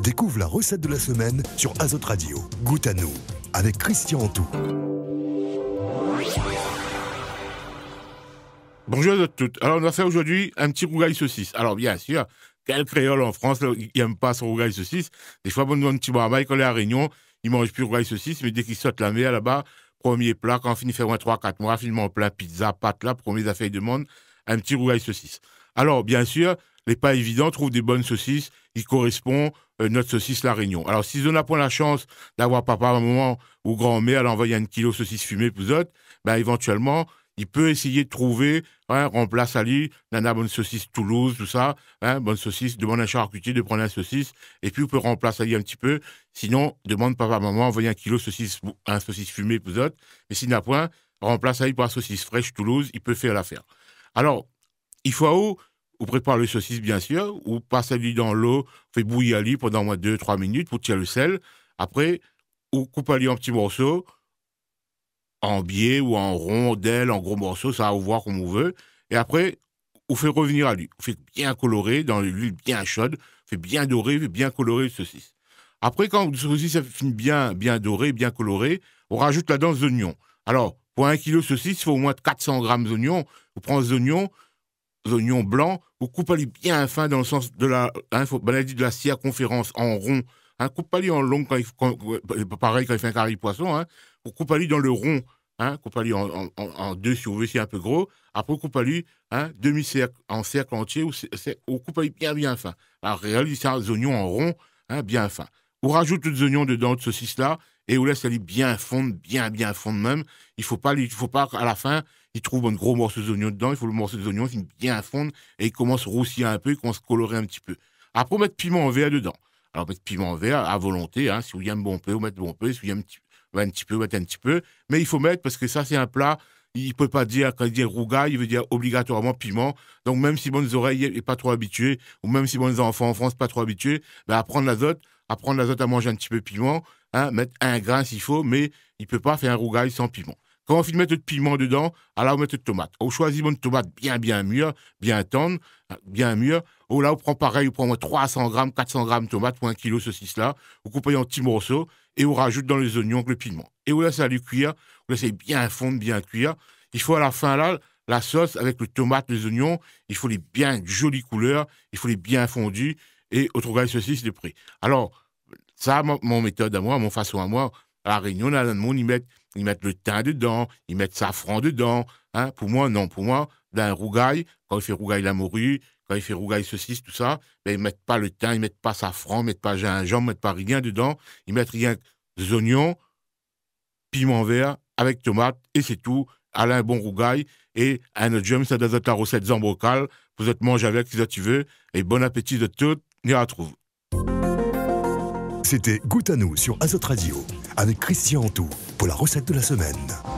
Découvre la recette de la semaine sur Azote Radio. Goûte à nous avec Christian Antou. Bonjour à toutes. Alors, on va faire aujourd'hui un petit rougail saucisse. Alors, bien sûr, quel créole en France n'aime pas son rougail saucisse Des fois, on nous un petit barbaille quand on est à Réunion, ils mange plus rougail saucisse, mais dès qu'il saute la mer là-bas, premier plat, quand on finit faire 3-4 mois, finalement, plein pizza, pâte là, premier affaire il monde, un petit rougail saucisse. Alors, bien sûr, les pas évidents trouve des bonnes saucisses il correspond à euh, notre saucisse La Réunion. Alors, si on n'a pas la chance d'avoir papa, maman ou grand-mère, à envoyer un kilo de saucisse fumée pour autres, ben, éventuellement, il peut essayer de trouver, hein, remplace à lui, nana bonne saucisse Toulouse, tout ça, hein, bonne saucisse, demande un charcutier de prendre un saucisse, et puis on peut remplacer à lui un petit peu, sinon, demande papa, maman, envoyer un kilo de saucisse, un saucisse fumée pour autres, mais s'il n'a pas remplace à lui par saucisse fraîche Toulouse, il peut faire l'affaire. Alors, il faut à vous préparez le saucisse, bien sûr, vous passez lui dans l'eau, fait bouillir lui pendant moins 2-3 minutes pour tirer le sel. Après, vous coupez lui en petits morceaux, en biais ou en rondelles, en gros morceaux, ça va vous voir comme vous veut. Et après, vous fait revenir à lui. Vous fait bien colorer dans l'huile bien chaude, fait bien doré, bien coloré le saucisse. Après, quand le saucisse finit bien, bien doré, bien coloré, on rajoute la danse d'oignons. Alors, pour un kilo de saucisse, il faut au moins 400 grammes d'oignons. Vous prenez des oignons, oignons blancs, vous coupez-les bien fin dans le sens de la maladie de la circonférence en rond. Hein, coupez-les en long, euh, pareil quand il fait un carré de poisson. Hein, vous coupez-les dans le rond. Hein, coupez-les en, en, deux si vous voulez, c'est un peu gros. Après, coupez-les hein, demi-cercle, en cercle entier ou, coupez-les bien, bien fin. Alors, réalisez ça, les oignons en rond, hein, bien fin. Vous rajoutez les oignons dedans de saucisse-là et où laisse ça bien fondre, bien, bien fondre même. Il faut pas, il faut pas, à la fin, il trouve un gros morceau d'oignon dedans, il faut le morceau d'oignon, il bien fondre, et il commence à roussir un peu, il commence à colorer un petit peu. Après, on met piment en verre dedans. Alors, mettre piment en à volonté, hein, si vous aimez bon peu, vous mettez bon peu, si vous aimez un petit peu, mettez un petit peu. Mais il faut mettre, parce que ça, c'est un plat, il ne peut pas dire, quand il dit rouga, il veut dire obligatoirement piment. Donc, même si bonnes oreilles n'est pas trop habitué, ou même si bonnes enfants en France pas trop habitués, ben, apprendre l'azote, apprendre l'azote à manger un petit peu piment, Hein, mettre un grain s'il faut, mais il peut pas faire un rougail sans piment. Quand on finit de mettre de piment dedans, alors on met de tomate. On choisit une tomate bien, bien mûre, bien tendre, bien mûre. Oh là, on prend pareil, on prend 300 grammes, 400 grammes de tomate pour un kilo saucisse-là. On coupe en petits morceaux et on rajoute dans les oignons le piment. Et on laisse à lui cuire. On laisse bien fondre, bien cuire. Il faut à la fin, là, la sauce avec le tomate, les oignons. Il faut les bien jolies couleurs. Il faut les bien fondus. Et autre gars, saucisse, le prix. Alors, ça, mon, méthode à moi, mon façon à moi, à la Réunion, là, le monde, ils mettent, le thym dedans, ils mettent safran dedans. Hein. Pour moi, non. Pour moi, dans un rougail, quand il fait rougail la morue, quand il fait rougail saucisse, tout ça, ben, ils mettent pas le thym, ils mettent pas safran, ils mettent pas gingembre, ils mettent pas rien dedans. Ils mettent rien des oignons, piment vert, avec tomate, et c'est tout. Allez un bon rougail et un autre jam, ça doit être la recette Zambrocal. Vous êtes mangez avec si tu veux. Et bon appétit de tout, et à trouve. C'était Goutte à nous sur Azot Radio avec Christian Antou pour la recette de la semaine.